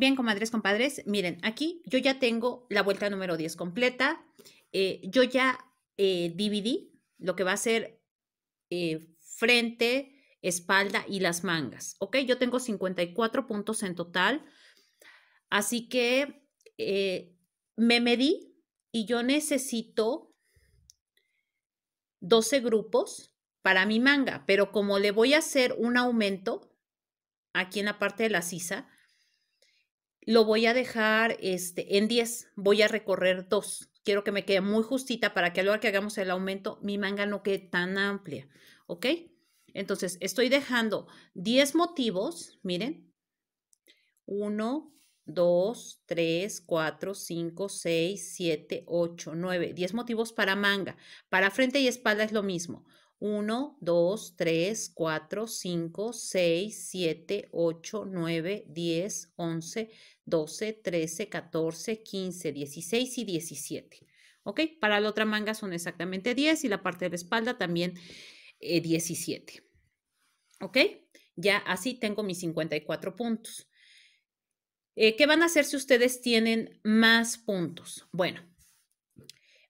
Bien, comadres, compadres, miren, aquí yo ya tengo la vuelta número 10 completa. Eh, yo ya eh, dividí lo que va a ser eh, frente, espalda y las mangas, ¿ok? Yo tengo 54 puntos en total. Así que me medí y yo necesito 12 grupos para mi manga, pero como le voy a hacer un aumento aquí en la parte de la sisa, lo voy a dejar este, en 10, voy a recorrer 2. Quiero que me quede muy justita para que a lugar que hagamos el aumento, mi manga no quede tan amplia, ¿ok? Entonces, estoy dejando 10 motivos, miren. 1, 2, 3, 4, 5, 6, 7, 8, 9, 10 motivos para manga. Para frente y espalda es lo mismo. 1, 2, 3, 4, 5, 6, 7, 8, 9, 10, 11, 12, 13, 14, 15, 16 y 17. ¿Ok? Para la otra manga son exactamente 10 y la parte de la espalda también 17. Eh, ¿Ok? Ya así tengo mis 54 puntos. Eh, ¿Qué van a hacer si ustedes tienen más puntos? Bueno,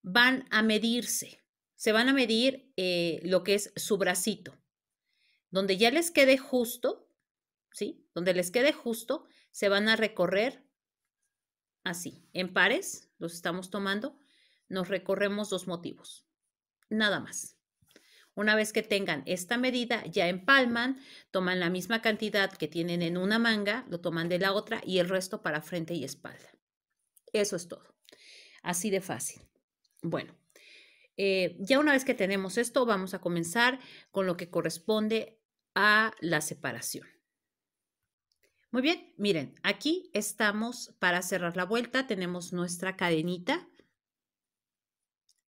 van a medirse. Se van a medir eh, lo que es su bracito. Donde ya les quede justo, ¿sí? Donde les quede justo, se van a recorrer así, en pares, los estamos tomando, nos recorremos dos motivos, nada más. Una vez que tengan esta medida, ya empalman, toman la misma cantidad que tienen en una manga, lo toman de la otra y el resto para frente y espalda. Eso es todo. Así de fácil. Bueno, eh, ya una vez que tenemos esto, vamos a comenzar con lo que corresponde a la separación. Muy bien, miren, aquí estamos para cerrar la vuelta, tenemos nuestra cadenita.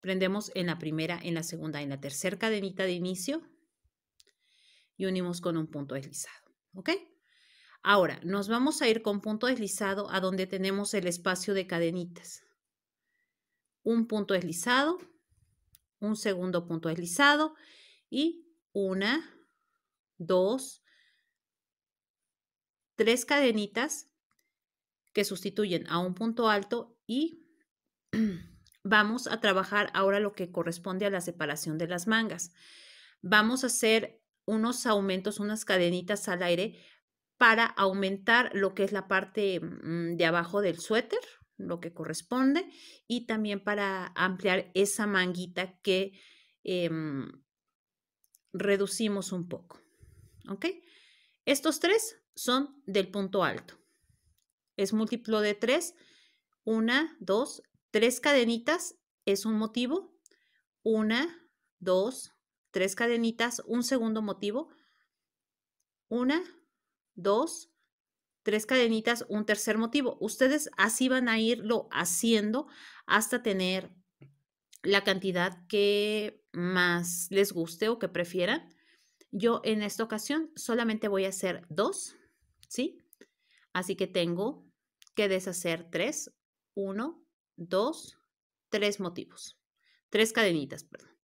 Prendemos en la primera, en la segunda, en la tercera cadenita de inicio y unimos con un punto deslizado, ¿ok? Ahora, nos vamos a ir con punto deslizado a donde tenemos el espacio de cadenitas. Un punto deslizado, un segundo punto deslizado y una, dos, tres cadenitas que sustituyen a un punto alto y vamos a trabajar ahora lo que corresponde a la separación de las mangas. Vamos a hacer unos aumentos, unas cadenitas al aire para aumentar lo que es la parte mm, de abajo del suéter, lo que corresponde, y también para ampliar esa manguita que em, reducimos un poco. ¿Ok? Estos tres son del punto alto. Es múltiplo de 3. una dos tres cadenitas es un motivo. una dos tres cadenitas, un segundo motivo. una dos tres cadenitas, un tercer motivo. Ustedes así van a irlo haciendo hasta tener la cantidad que más les guste o que prefieran. Yo en esta ocasión solamente voy a hacer dos ¿Sí? Así que tengo que deshacer 3, 1, 2, 3 motivos, 3 cadenitas, perdón.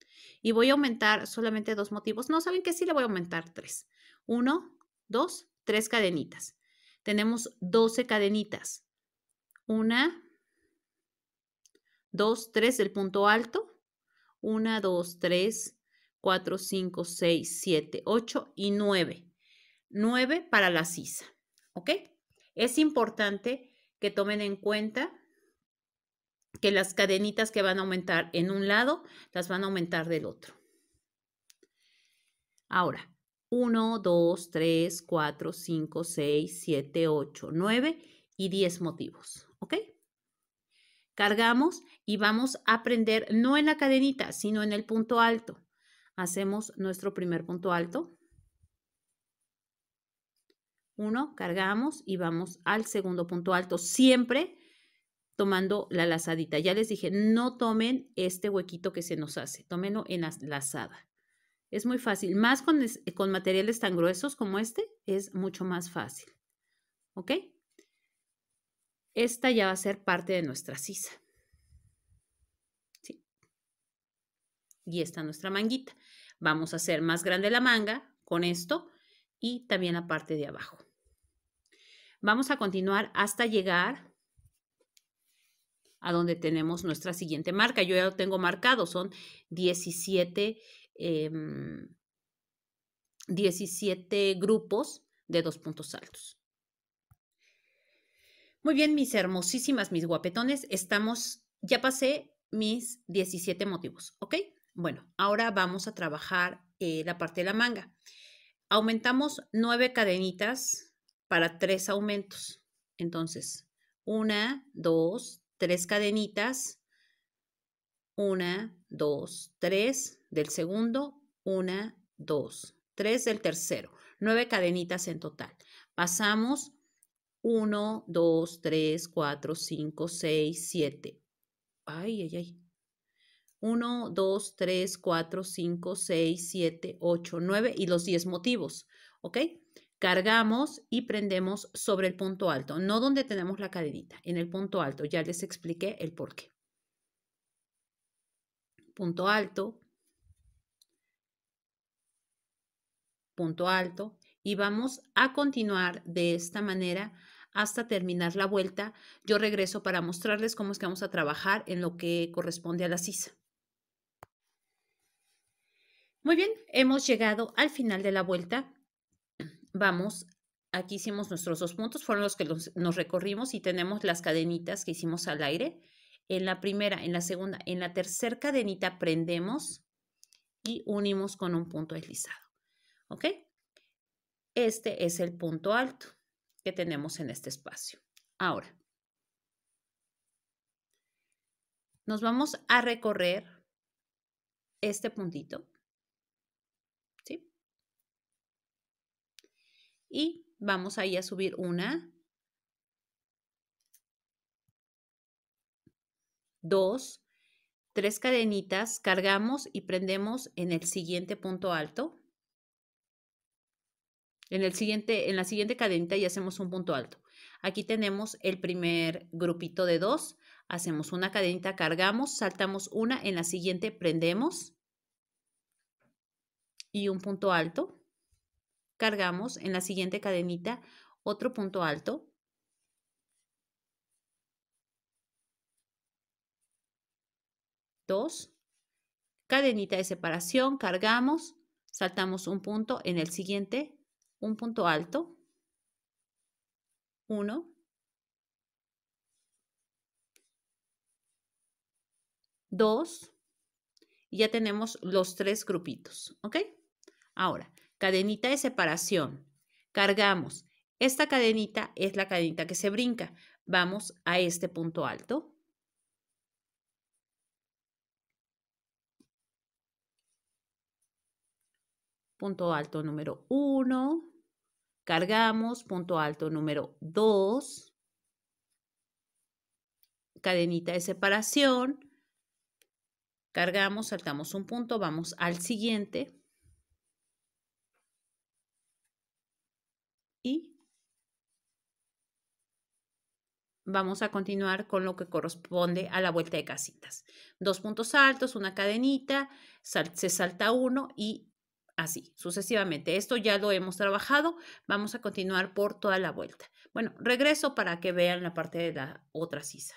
Y voy a aumentar solamente 2 motivos. No saben que sí le voy a aumentar 3. 1, 2, 3 cadenitas. Tenemos 12 cadenitas. 1, 2, 3 del punto alto. 1, 2, 3, 4, 5, 6, 7, 8 y 9. 9 para la sisa. ¿Ok? Es importante que tomen en cuenta que las cadenitas que van a aumentar en un lado las van a aumentar del otro. Ahora, 1, 2, 3, 4, 5, 6, 7, 8, 9 y 10 motivos. ¿Ok? Cargamos y vamos a aprender no en la cadenita, sino en el punto alto. Hacemos nuestro primer punto alto. Uno, cargamos y vamos al segundo punto alto, siempre tomando la lazadita. Ya les dije, no tomen este huequito que se nos hace, tómenlo en la lazada. Es muy fácil, más con, con materiales tan gruesos como este, es mucho más fácil. ¿Ok? Esta ya va a ser parte de nuestra sisa. ¿Sí? Y esta nuestra manguita. Vamos a hacer más grande la manga con esto y también la parte de abajo. Vamos a continuar hasta llegar a donde tenemos nuestra siguiente marca. Yo ya lo tengo marcado, son 17, em, grupos de dos puntos altos. Muy bien, mis hermosísimas, mis guapetones, estamos, ya pasé mis 17 motivos, ¿ok? Bueno, ahora vamos a trabajar eh, la parte de la manga. Aumentamos nueve cadenitas para tres aumentos. Entonces, 1 2 3 cadenitas, 1 2 3 del segundo, 1 2 3 del tercero, nueve cadenitas en total. Pasamos 1, 2, 3, 4, 5, 6, 7. Ay, ay, ay. 1, 2, 3, 4, 5, 6, 7, 8, 9 y los 10 motivos. ¿Ok? cargamos y prendemos sobre el punto alto, no donde tenemos la cadenita, en el punto alto. Ya les expliqué el porqué Punto alto, punto alto y vamos a continuar de esta manera hasta terminar la vuelta. Yo regreso para mostrarles cómo es que vamos a trabajar en lo que corresponde a la sisa. Muy bien, hemos llegado al final de la vuelta vamos, aquí hicimos nuestros dos puntos, fueron los que nos recorrimos y tenemos las cadenitas que hicimos al aire. En la primera, en la segunda, en la tercera cadenita prendemos y unimos con un punto deslizado. ¿Ok? Este es el punto alto que tenemos en este espacio. Ahora, nos vamos a recorrer este puntito y vamos ahí a subir una, dos, tres cadenitas, cargamos y prendemos en el siguiente punto alto. En, el siguiente, en la siguiente cadenita y hacemos un punto alto. Aquí tenemos el primer grupito de dos. Hacemos una cadenita, cargamos, saltamos una, en la siguiente prendemos y un punto alto cargamos en la siguiente cadenita otro punto alto. Dos, cadenita de separación, cargamos, saltamos un punto, en el siguiente un punto alto, uno, dos, y ya tenemos los tres grupitos, ¿ok? Ahora, cadenita de separación. Cargamos. Esta cadenita es la cadenita que se brinca. Vamos a este punto alto. Punto alto número 1. Cargamos. Punto alto número 2. Cadenita de separación. Cargamos, saltamos un punto, vamos al siguiente. y vamos a continuar con lo que corresponde a la vuelta de casitas. Dos puntos altos, una cadenita, se salta uno y así sucesivamente. Esto ya lo hemos trabajado, vamos a continuar por toda la vuelta. Bueno, regreso para que vean la parte de la otra sisa.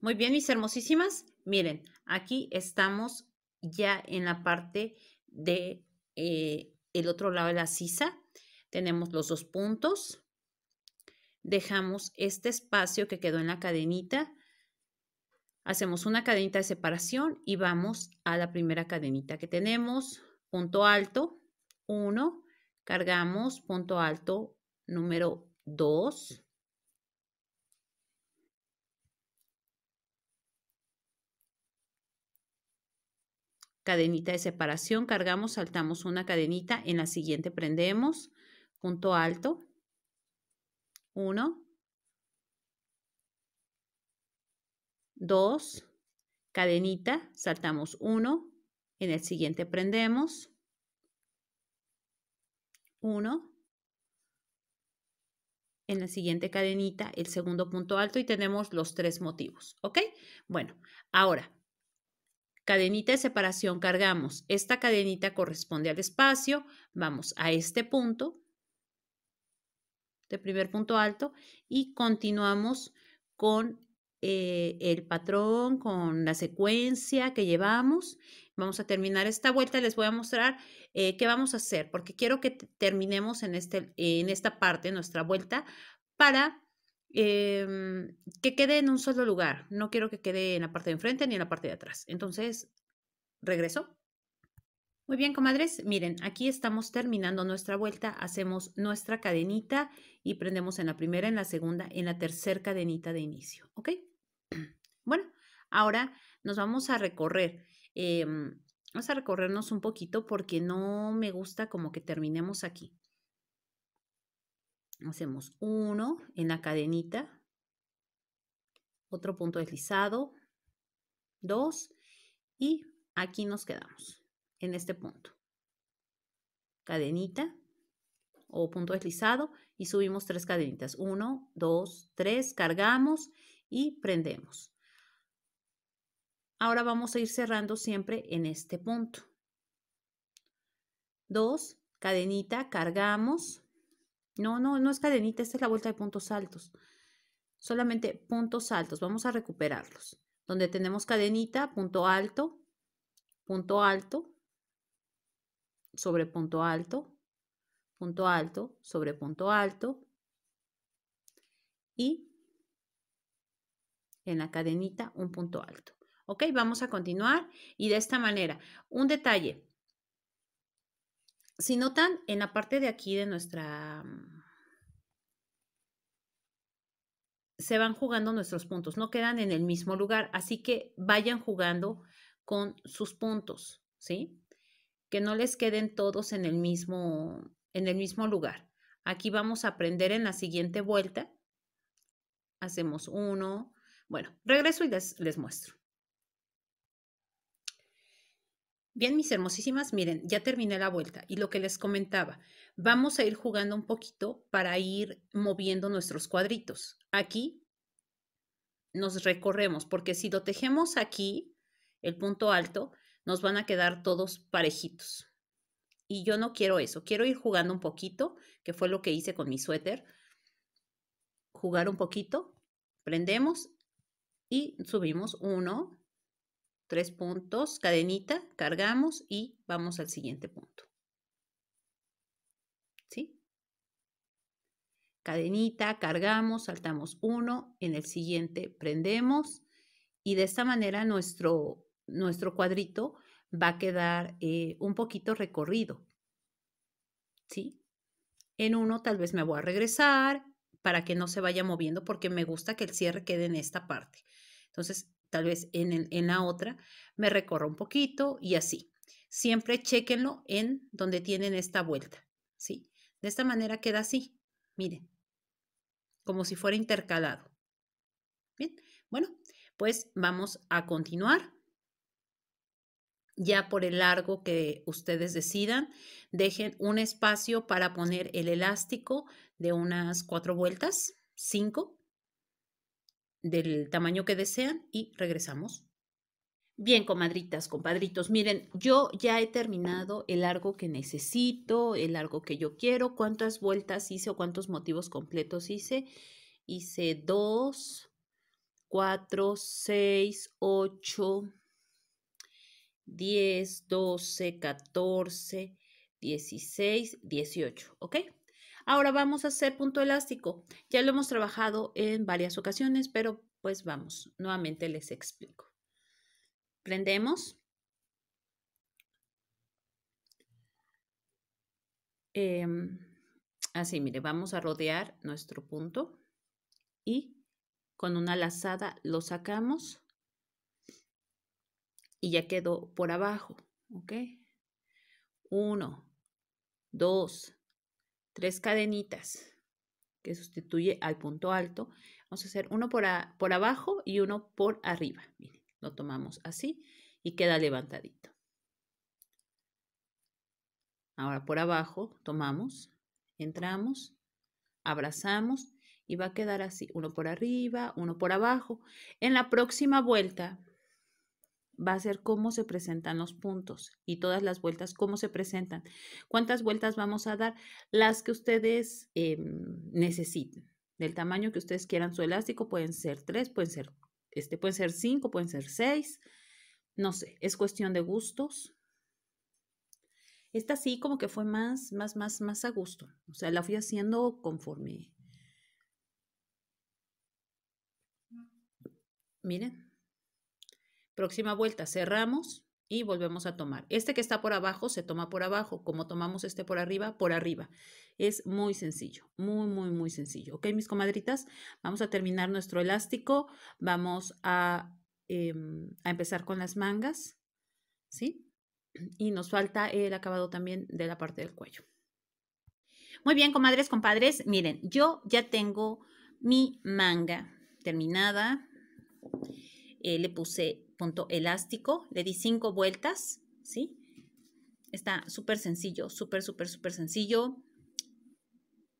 Muy bien, mis hermosísimas. Miren, aquí estamos ya en la parte de eh, el otro lado de la sisa. Tenemos los dos puntos. Dejamos este espacio que quedó en la cadenita. Hacemos una cadenita de separación y vamos a la primera cadenita que tenemos. Punto alto, 1. Cargamos punto alto número 2. cadenita de separación, cargamos, saltamos una cadenita, en la siguiente prendemos, punto alto, 1, 2, cadenita, saltamos 1, en el siguiente prendemos, 1, en la siguiente cadenita, el segundo punto alto y tenemos los tres motivos, ¿ok? Bueno, ahora, cadenita de separación cargamos. Esta cadenita corresponde al espacio, vamos a este punto, de primer punto alto y continuamos con eh, el patrón, con la secuencia que llevamos. Vamos a terminar esta vuelta, les voy a mostrar eh, qué vamos a hacer, porque quiero que terminemos en, este, en esta parte, nuestra vuelta, para em, que quede en un solo lugar. No quiero que quede en la parte de enfrente ni en la parte de atrás. Entonces, regreso. Muy bien, comadres. Miren, aquí estamos terminando nuestra vuelta. Hacemos nuestra cadenita y prendemos en la primera, en la segunda, en la tercera cadenita de inicio. ¿Ok? Bueno, ahora nos vamos a recorrer. Em, vamos a recorrernos un poquito porque no me gusta como que terminemos aquí. Hacemos uno en la cadenita, otro punto deslizado, dos y aquí nos quedamos en este punto. Cadenita o punto deslizado y subimos tres cadenitas. Uno, dos, tres, cargamos y prendemos. Ahora vamos a ir cerrando siempre en este punto. Dos, cadenita, cargamos. No, no, no es cadenita, esta es la vuelta de puntos altos. Solamente puntos altos, vamos a recuperarlos. Donde tenemos cadenita, punto alto, punto alto, sobre punto alto, punto alto sobre punto alto y en la cadenita un punto alto. Ok, vamos a continuar y de esta manera, un detalle. Si notan, en la parte de aquí de nuestra... Mm, se van jugando nuestros puntos, no quedan en el mismo lugar, así que vayan jugando con sus puntos, ¿sí? que no les queden todos en el mismo, en el mismo lugar. Aquí vamos a aprender en la siguiente vuelta. Hacemos uno. Bueno, regreso y les, les muestro. Bien, mis hermosísimas, miren, ya terminé la vuelta y lo que les comentaba, vamos a ir jugando un poquito para ir moviendo nuestros cuadritos. Aquí nos recorremos, porque si lo tejemos aquí, el punto alto, nos van a quedar todos parejitos. Y yo no quiero eso, quiero ir jugando un poquito, que fue lo que hice con mi suéter. Jugar un poquito, prendemos y subimos uno, tres puntos, cadenita, cargamos y vamos al siguiente punto. ¿Sí? Cadenita, cargamos, saltamos uno, en el siguiente prendemos y de esta manera nuestro nuestro cuadrito va a quedar eh, un poquito recorrido. ¿Sí? En uno tal vez me voy a regresar para que no se vaya moviendo porque me gusta que el cierre quede en esta parte. Entonces, tal vez en, en la otra me recorro un poquito y así. Siempre chequenlo en donde tienen esta vuelta. ¿Sí? De esta manera queda así. Miren, como si fuera intercalado. Bien, bueno, pues vamos a continuar ya por el largo que ustedes decidan, dejen un espacio para poner el elástico de unas cuatro vueltas, cinco, del tamaño que desean y regresamos. Bien, comadritas, compadritos, miren, yo ya he terminado el largo que necesito, el largo que yo quiero, cuántas vueltas hice o cuántos motivos completos hice. Hice dos, cuatro, seis, ocho. 10, 12, 14, 16, 18, ¿ok? Ahora vamos a hacer punto elástico. Ya lo hemos trabajado en varias ocasiones, pero pues vamos, nuevamente les explico. Prendemos. Em, así, mire, vamos a rodear nuestro punto y con una lazada lo sacamos y ya quedó por abajo, ¿ok? Uno, dos, tres cadenitas que sustituye al punto alto. Vamos a hacer uno por, por abajo y uno por arriba. lo tomamos así y queda levantadito. Ahora por abajo tomamos, entramos, abrazamos y va a quedar así, uno por arriba, uno por abajo. En la próxima vuelta va a ser cómo se presentan los puntos y todas las vueltas, cómo se presentan, cuántas vueltas vamos a dar, las que ustedes em, necesiten, del tamaño que ustedes quieran su elástico, pueden ser tres, pueden ser, este, pueden ser cinco, pueden ser seis, no sé, es cuestión de gustos. Esta sí como que fue más, más, más, más a gusto, o sea, la fui haciendo conforme. Miren, Próxima vuelta, cerramos y volvemos a tomar. Este que está por abajo se toma por abajo, como tomamos este por arriba, por arriba. Es muy sencillo, muy, muy, muy sencillo. ¿Ok, mis comadritas? Vamos a terminar nuestro elástico, vamos a, em, empezar con las mangas, ¿sí? Y nos falta el acabado también de la parte del cuello. Muy bien, comadres, compadres, miren, yo ya tengo mi manga terminada. Eh, le puse punto elástico, le di cinco vueltas, ¿sí? Está súper sencillo, súper, súper, súper sencillo,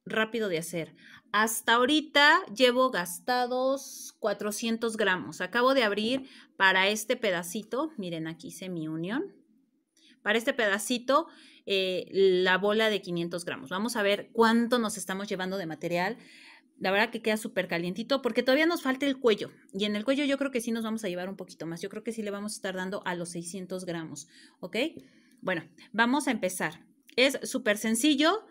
rápido de hacer. Hasta ahorita llevo gastados 400 gramos. Acabo de abrir para este pedacito, miren aquí hice mi unión. Para este pedacito, eh, la bola de 500 gramos. Vamos a ver cuánto nos estamos llevando de material la verdad que queda súper calientito porque todavía nos falta el cuello. Y en el cuello yo creo que sí nos vamos a llevar un poquito más. Yo creo que sí le vamos a estar dando a los 600 gramos. ¿Ok? Bueno, vamos a empezar. Es súper sencillo.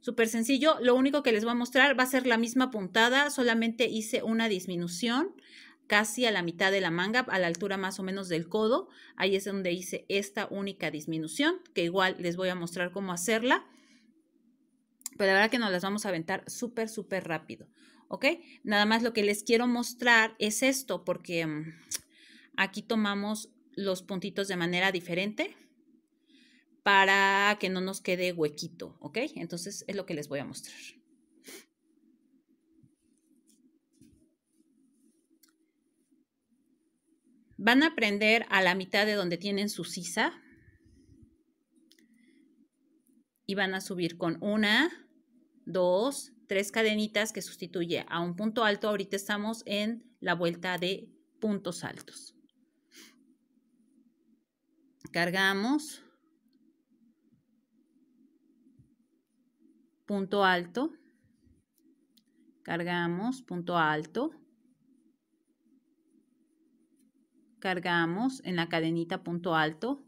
Súper sencillo. Lo único que les voy a mostrar va a ser la misma puntada. Solamente hice una disminución casi a la mitad de la manga, a la altura más o menos del codo. Ahí es donde hice esta única disminución, que igual les voy a mostrar cómo hacerla. Pero la verdad que nos las vamos a aventar súper, súper rápido. ¿Ok? Nada más lo que les quiero mostrar es esto, porque mm, aquí tomamos los puntitos de manera diferente para que no nos quede huequito, ¿ok? Entonces es lo que les voy a mostrar. Van a prender a la mitad de donde tienen su sisa y van a subir con una, dos, tres cadenitas que sustituye a un punto alto. Ahorita estamos en la vuelta de puntos altos. Cargamos. Punto alto. Cargamos, punto alto. Cargamos en la cadenita punto alto.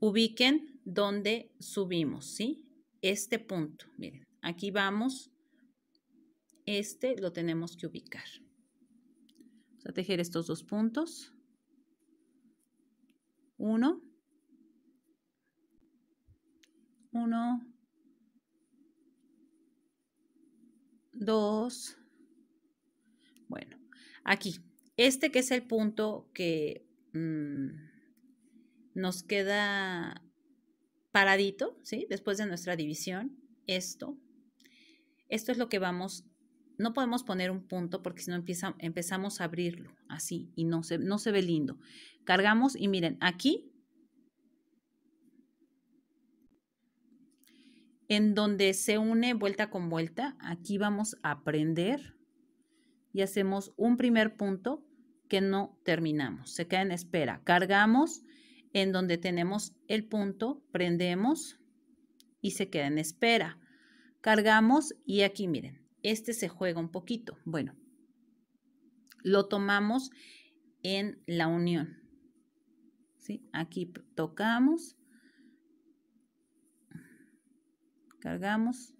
ubiquen donde subimos, ¿sí? Este punto, miren, aquí vamos, este lo tenemos que ubicar. Vamos a tejer estos dos puntos. Uno, uno, dos, bueno, aquí, este que es el punto que... Mm, nos queda paradito, ¿sí? Después de nuestra división, esto. Esto es lo que vamos, no podemos poner un punto porque si no empieza, empezamos a abrirlo así y no se, no se ve lindo. Cargamos y miren, aquí, en donde se une vuelta con vuelta, aquí vamos a prender y hacemos un primer punto que no terminamos. Se queda en espera. Cargamos en donde tenemos el punto, prendemos y se queda en espera. Cargamos y aquí miren, este se juega un poquito. Bueno, lo tomamos en la unión. ¿Sí? Aquí tocamos, cargamos,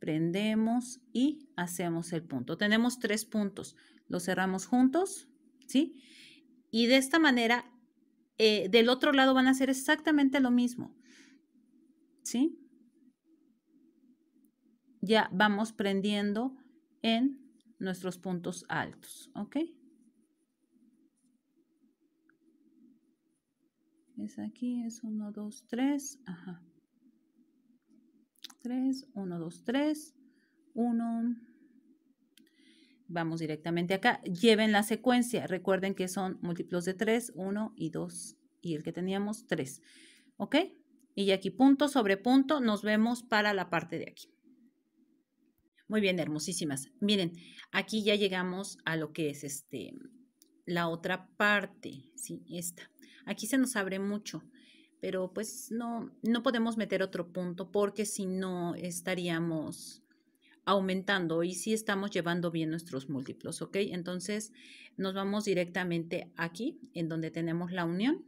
prendemos y hacemos el punto. Tenemos tres puntos, los cerramos juntos, ¿sí? Y de esta manera eh, del otro lado van a hacer exactamente lo mismo. ¿Sí? Ya vamos prendiendo en nuestros puntos altos, ¿ok? Es aquí, es 1, 2, 3, ajá. 3, 1, 2, 3, 1, Vamos directamente acá. Lleven la secuencia. Recuerden que son múltiplos de 3, 1 y 2. Y el que teníamos, 3. ¿Ok? Y aquí punto sobre punto nos vemos para la parte de aquí. Muy bien, hermosísimas. Miren, aquí ya llegamos a lo que es este, la otra parte, ¿sí? Esta. Aquí se nos abre mucho, pero pues no, no podemos meter otro punto porque si no estaríamos aumentando y si estamos llevando bien nuestros múltiplos, ¿ok? Entonces nos vamos directamente aquí en donde tenemos la unión.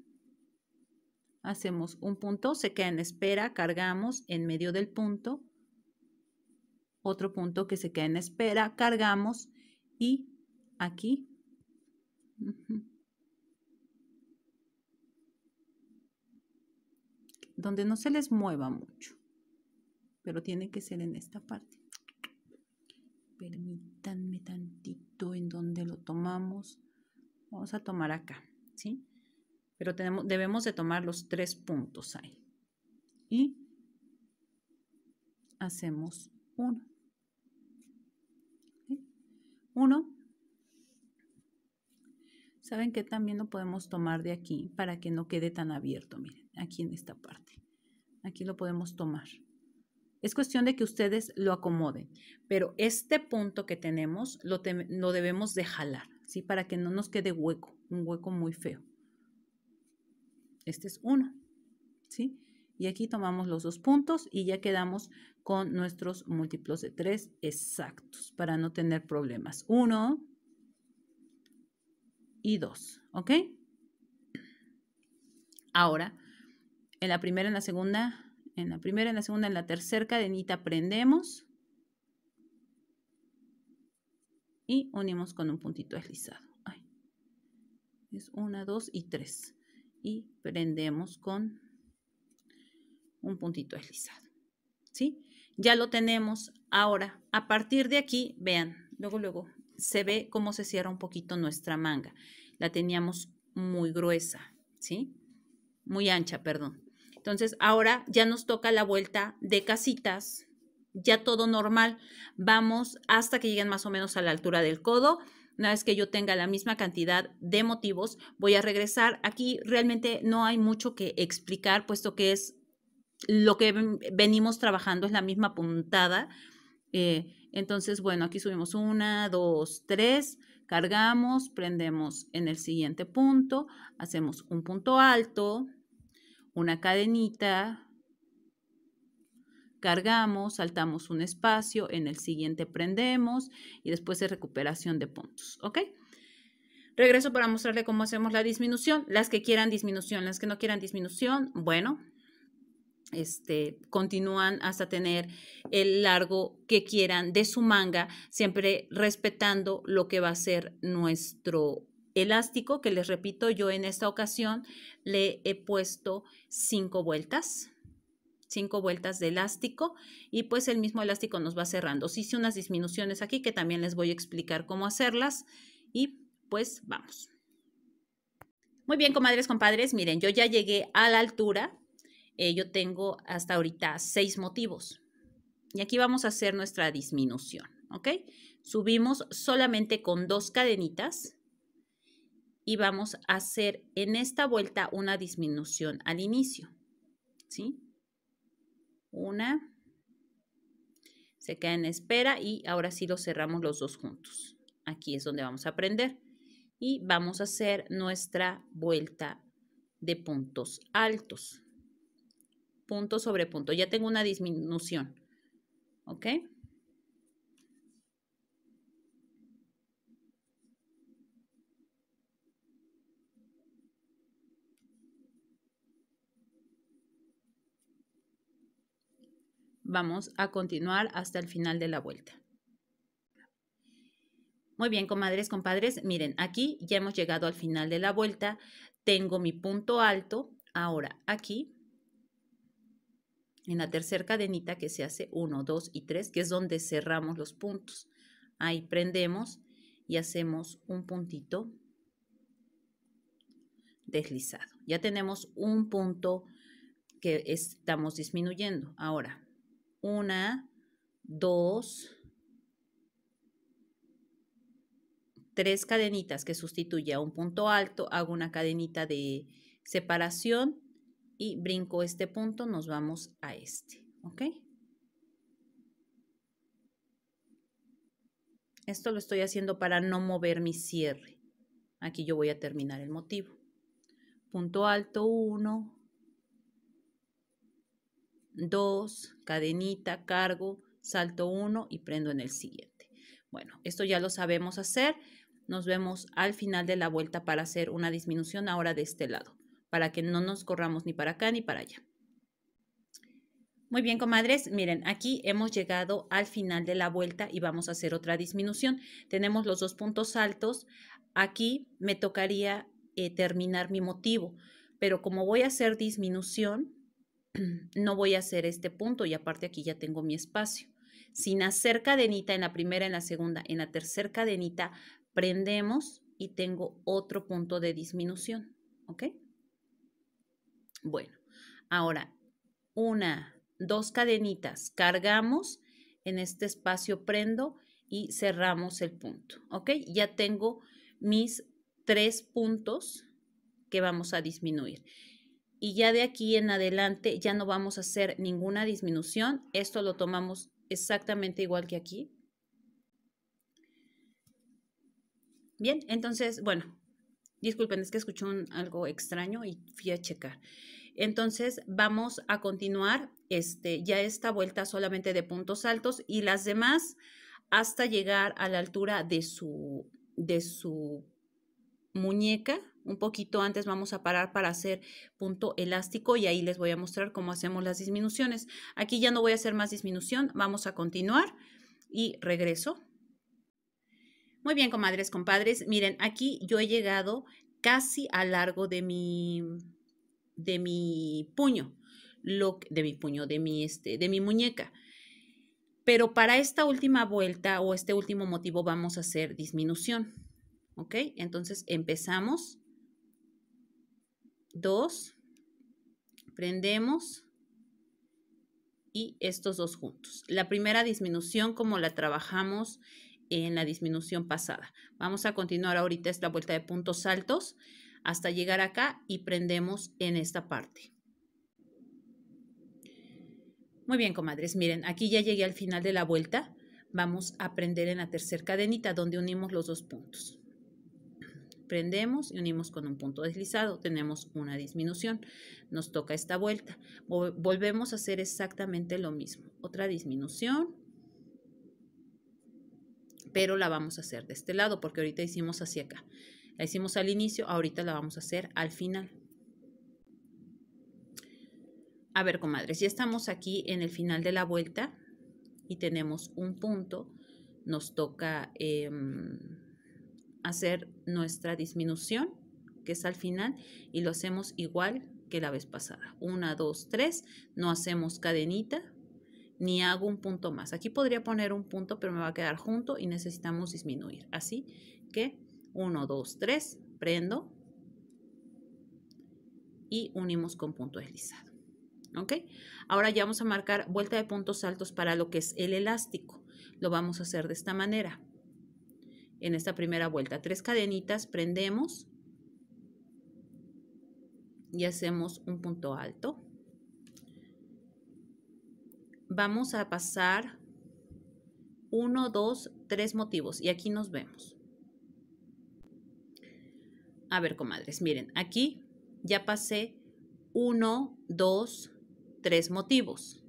Hacemos un punto, se queda en espera, cargamos en medio del punto, otro punto que se queda en espera, cargamos y aquí. Donde no se les mueva mucho, pero tiene que ser en esta parte permítanme tantito en donde lo tomamos. Vamos a tomar acá, ¿sí? Pero tenemos, debemos de tomar los tres puntos ahí. Y hacemos uno. Uno. Saben que también lo podemos tomar de aquí para que no quede tan abierto, miren, aquí en esta parte. Aquí lo podemos tomar. Es cuestión de que ustedes lo acomoden, pero este punto que tenemos lo, debemos de jalar, ¿sí? Para que no nos quede hueco, un hueco muy feo. Este es uno, ¿sí? Y aquí tomamos los dos puntos y ya quedamos con nuestros múltiplos de tres exactos para no tener problemas. Uno y dos, ¿ok? Ahora, en la primera, en la segunda en la primera, en la segunda, en la tercera cadenita prendemos y unimos con un puntito deslizado. Es una, dos y tres. Y prendemos con un puntito deslizado. ¿Sí? Ya lo tenemos. Ahora, a partir de aquí, vean, luego, luego, se ve cómo se cierra un poquito nuestra manga. La teníamos muy gruesa, ¿sí? Muy ancha, perdón. Entonces, ahora ya nos toca la vuelta de casitas, ya todo normal. Vamos hasta que lleguen más o menos a la altura del codo. Una vez que yo tenga la misma cantidad de motivos, voy a regresar. Aquí realmente no hay mucho que explicar, puesto que es lo que venimos trabajando, es la misma puntada. Eh, entonces, bueno, aquí subimos una, dos, tres, cargamos, prendemos en el siguiente punto, hacemos un punto alto, una cadenita, cargamos, saltamos un espacio, en el siguiente prendemos y después es recuperación de puntos, ¿ok? Regreso para mostrarle cómo hacemos la disminución. Las que quieran disminución, las que no quieran disminución, bueno, este, continúan hasta tener el largo que quieran de su manga, siempre respetando lo que va a ser nuestro elástico que les repito yo en esta ocasión le he puesto cinco vueltas cinco vueltas de elástico y pues el mismo elástico nos va cerrando. Sí hice unas disminuciones aquí que también les voy a explicar cómo hacerlas y pues vamos. Muy bien, comadres, compadres, miren, yo ya llegué a la altura. Eh, yo tengo hasta ahorita seis motivos. Y aquí vamos a hacer nuestra disminución, ¿ok? Subimos solamente con dos cadenitas y vamos a hacer en esta vuelta una disminución al inicio. ¿Sí? Una. Se queda en espera y ahora sí lo cerramos los dos juntos. Aquí es donde vamos a aprender. Y vamos a hacer nuestra vuelta de puntos altos. Punto sobre punto. Ya tengo una disminución. ¿Ok? vamos a continuar hasta el final de la vuelta. Muy bien, comadres, compadres, miren, aquí ya hemos llegado al final de la vuelta. Tengo mi punto alto, ahora aquí, en la tercera cadenita que se hace 1, 2 y 3, que es donde cerramos los puntos. Ahí prendemos y hacemos un puntito deslizado. Ya tenemos un punto que estamos disminuyendo. Ahora, una, dos, tres cadenitas que sustituye a un punto alto, hago una cadenita de separación y brinco este punto, nos vamos a este, ¿ok? Esto lo estoy haciendo para no mover mi cierre. Aquí yo voy a terminar el motivo. Punto alto 1, 2, cadenita, cargo, salto 1 y prendo en el siguiente. Bueno, esto ya lo sabemos hacer. Nos vemos al final de la vuelta para hacer una disminución ahora de este lado, para que no nos corramos ni para acá ni para allá. Muy bien, comadres. Miren, aquí hemos llegado al final de la vuelta y vamos a hacer otra disminución. Tenemos los dos puntos altos. Aquí me tocaría eh, terminar mi motivo, pero como voy a hacer disminución, no voy a hacer este punto y aparte aquí ya tengo mi espacio. Sin hacer cadenita en la primera, en la segunda, en la tercera cadenita, prendemos y tengo otro punto de disminución, ¿ok? Bueno, ahora una, dos cadenitas, cargamos, en este espacio prendo y cerramos el punto, ¿ok? Ya tengo mis tres puntos que vamos a disminuir y ya de aquí en adelante ya no vamos a hacer ninguna disminución. Esto lo tomamos exactamente igual que aquí. Bien, entonces, bueno, disculpen, es que escuché algo extraño y fui a checar. Entonces vamos a continuar este, ya esta vuelta solamente de puntos altos y las demás hasta llegar a la altura de su, de su muñeca. Un poquito antes vamos a parar para hacer punto elástico y ahí les voy a mostrar cómo hacemos las disminuciones. Aquí ya no voy a hacer más disminución, vamos a continuar y regreso. Muy bien, comadres, compadres. Miren, aquí yo he llegado casi a largo de mi, de mi puño, lo, de mi puño, de mi, este, de mi muñeca. Pero para esta última vuelta o este último motivo vamos a hacer disminución. ¿Ok? Entonces empezamos. dos, prendemos y estos dos juntos. La primera disminución como la trabajamos en la disminución pasada. Vamos a continuar ahorita esta vuelta de puntos altos hasta llegar acá y prendemos en esta parte. Muy bien, comadres. Miren, aquí ya llegué al final de la vuelta. Vamos a prender en la tercera cadenita donde unimos los dos puntos. Prendemos y unimos con un punto deslizado. Tenemos una disminución. Nos toca esta vuelta. Volvemos a hacer exactamente lo mismo. Otra disminución, pero la vamos a hacer de este lado porque ahorita hicimos hacia acá. La hicimos al inicio, ahorita la vamos a hacer al final. A ver, comadres, ya estamos aquí en el final de la vuelta y tenemos un punto. Nos toca em, hacer nuestra disminución, que es al final, y lo hacemos igual que la vez pasada. 1 dos, tres, no hacemos cadenita, ni hago un punto más. Aquí podría poner un punto, pero me va a quedar junto y necesitamos disminuir. Así que 1, 2, 3, prendo y unimos con punto deslizado. ¿Ok? Ahora ya vamos a marcar vuelta de puntos altos para lo que es el elástico. Lo vamos a hacer de esta manera en esta primera vuelta. Tres cadenitas, prendemos y hacemos un punto alto. Vamos a pasar uno dos tres motivos y aquí nos vemos. A ver, comadres, miren, aquí ya pasé uno dos tres motivos.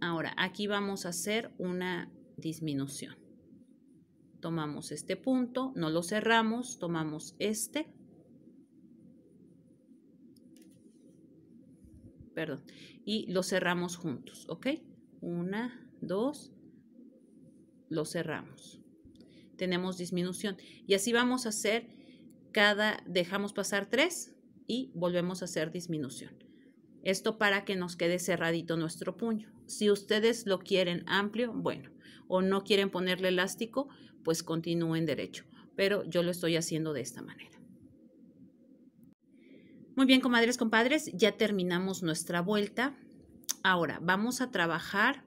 Ahora, aquí vamos a hacer una disminución tomamos este punto, no lo cerramos, tomamos este, perdón, y lo cerramos juntos, ¿ok? Una, dos, lo cerramos. Tenemos disminución. Y así vamos a hacer cada, dejamos pasar tres y volvemos a hacer disminución. Esto para que nos quede cerradito nuestro puño. Si ustedes lo quieren amplio, bueno, o no quieren ponerle elástico, pues continúen derecho. Pero yo lo estoy haciendo de esta manera. Muy bien, comadres, compadres, ya terminamos nuestra vuelta. Ahora vamos a trabajar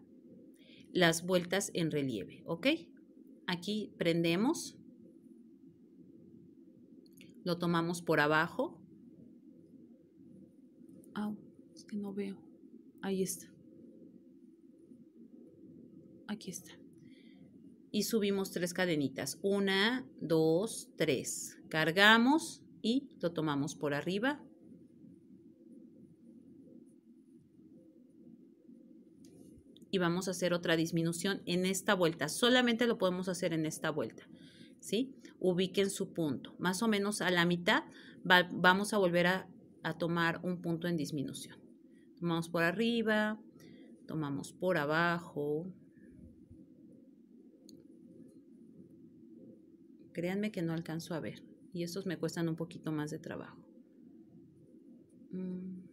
las vueltas en relieve, ¿ok? Aquí prendemos, lo tomamos por abajo. Ah, es que no veo. Ahí está. Aquí está y subimos tres cadenitas. Una, dos, tres. Cargamos y lo tomamos por arriba. Y vamos a hacer otra disminución en esta vuelta. Solamente lo podemos hacer en esta vuelta. ¿Sí? Ubiquen su punto. Más o menos a la mitad vamos a volver a, a tomar un punto en disminución. Tomamos por arriba, tomamos por abajo, Créanme que no alcanzo a ver y estos me cuestan un poquito más de trabajo. Mm.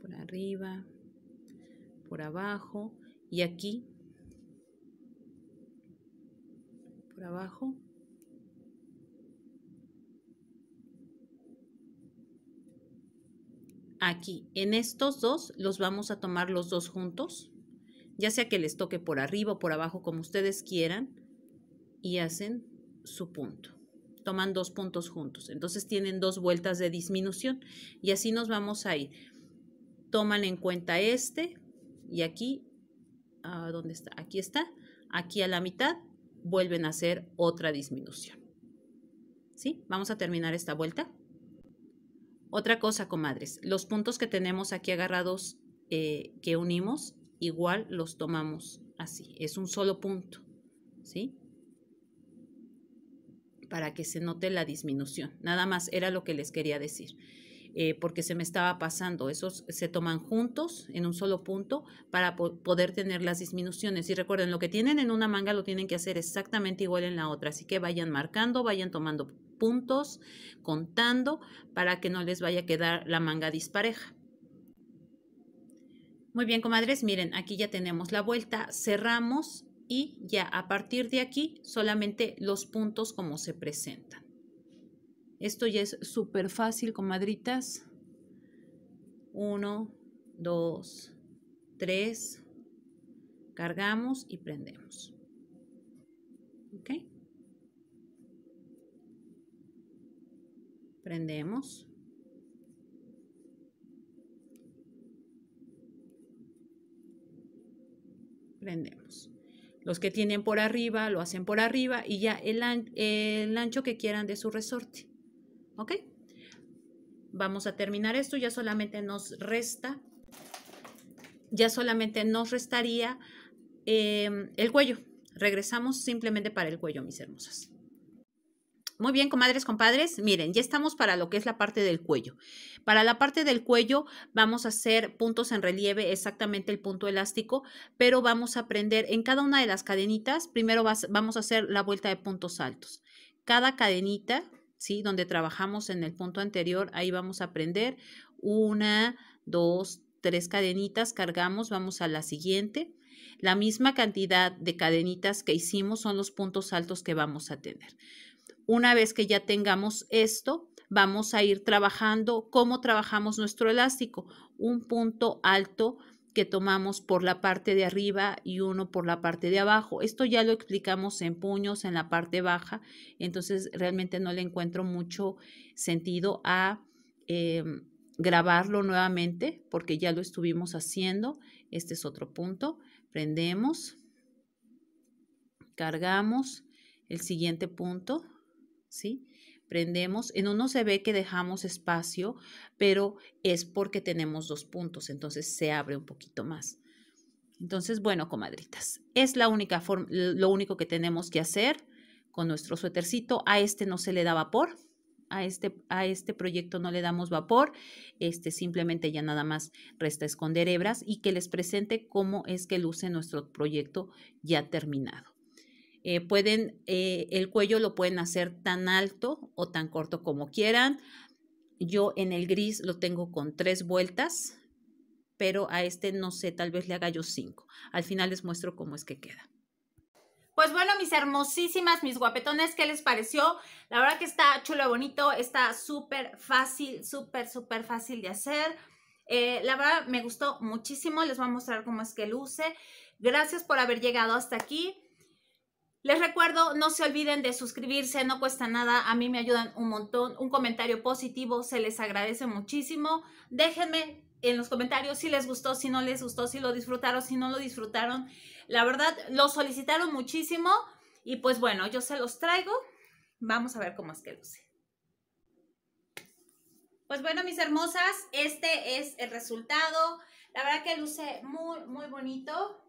Por arriba, por abajo y aquí. Por abajo aquí. En estos dos los vamos a tomar los dos juntos, ya sea que les toque por arriba o por abajo, como ustedes quieran, y hacen su punto. Toman dos puntos juntos. Entonces tienen dos vueltas de disminución y así nos vamos a ir. Toman en cuenta este y aquí, a ah, ¿dónde está? Aquí está. Aquí a la mitad vuelven a hacer otra disminución. ¿Sí? Vamos a terminar esta vuelta. Otra cosa, comadres, los puntos que tenemos aquí agarrados eh, que unimos, igual los tomamos así, es un solo punto, ¿sí? Para que se note la disminución, nada más era lo que les quería decir. Eh, porque se me estaba pasando. Esos se toman juntos en un solo punto para poder tener las disminuciones. Y recuerden, lo que tienen en una manga lo tienen que hacer exactamente igual en la otra. Así que vayan marcando, vayan tomando puntos contando para que no les vaya a quedar la manga dispareja. Muy bien, comadres, miren, aquí ya tenemos la vuelta, cerramos y ya a partir de aquí solamente los puntos como se presentan. Esto ya es súper fácil, comadritas. 1, 2, 3. Cargamos y prendemos. Prendemos. Prendemos. Los que tienen por arriba lo hacen por arriba y ya el, ancho que quieran de su resorte. ¿Ok? Vamos a terminar esto. Ya solamente nos resta. Ya solamente nos restaría em, el cuello. Regresamos simplemente para el cuello, mis hermosas. Muy bien, comadres, compadres. Miren, ya estamos para lo que es la parte del cuello. Para la parte del cuello vamos a hacer puntos en relieve, exactamente el punto elástico, pero vamos a aprender en cada una de las cadenitas, primero vamos a hacer la vuelta de puntos altos. Cada cadenita, ¿sí? Donde trabajamos en el punto anterior, ahí vamos a aprender una, dos, tres cadenitas, cargamos, vamos a la siguiente. La misma cantidad de cadenitas que hicimos son los puntos altos que vamos a tener. Una vez que ya tengamos esto, vamos a ir trabajando cómo trabajamos nuestro elástico. Un punto alto que tomamos por la parte de arriba y uno por la parte de abajo. Esto ya lo explicamos en puños, en la parte baja, entonces realmente no le encuentro mucho sentido a eh, grabarlo nuevamente porque ya lo estuvimos haciendo. Este es otro punto. Prendemos, cargamos el siguiente punto, ¿sí? Prendemos, en uno se ve que dejamos espacio, pero es porque tenemos dos puntos, entonces se abre un poquito más. Entonces, bueno, comadritas, es la única forma, lo único que tenemos que hacer con nuestro suétercito. A este no se le da vapor, a este, a este proyecto no le damos vapor, este simplemente ya nada más resta esconder hebras y que les presente cómo es que luce nuestro proyecto ya terminado. Eh, pueden, eh, el cuello lo pueden hacer tan alto o tan corto como quieran. Yo en el gris lo tengo con tres vueltas, pero a este no sé, tal vez le haga yo cinco. Al final les muestro cómo es que queda. Pues bueno, mis hermosísimas, mis guapetones, ¿qué les pareció? La verdad que está chulo bonito, está súper fácil, súper, súper fácil de hacer. Eh, la verdad me gustó muchísimo, les voy a mostrar cómo es que luce. Gracias por haber llegado hasta aquí. Les recuerdo, no se olviden de suscribirse, no cuesta nada, a mí me ayudan un montón, un comentario positivo, se les agradece muchísimo. Déjenme en los comentarios si les gustó, si no les gustó, si lo disfrutaron, si no lo disfrutaron. La verdad, lo solicitaron muchísimo y pues bueno, yo se los traigo. Vamos a ver cómo es que luce. Pues bueno, mis hermosas, este es el resultado. La verdad que luce muy, muy bonito.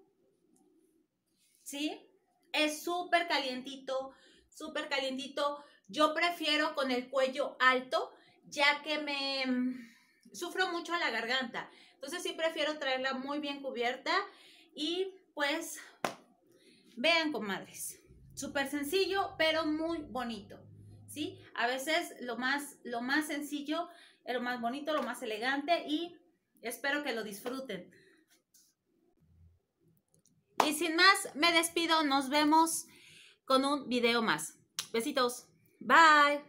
¿Sí? Es súper calientito, súper calientito. Yo prefiero con el cuello alto, ya que me mm, sufro mucho a la garganta. Entonces sí prefiero traerla muy bien cubierta y pues vean comadres. Súper sencillo, pero muy bonito. ¿Sí? A veces lo más, lo más sencillo, lo más bonito, lo más elegante y espero que lo disfruten. Y sin más, me despido. Nos vemos con un video más. Besitos. Bye.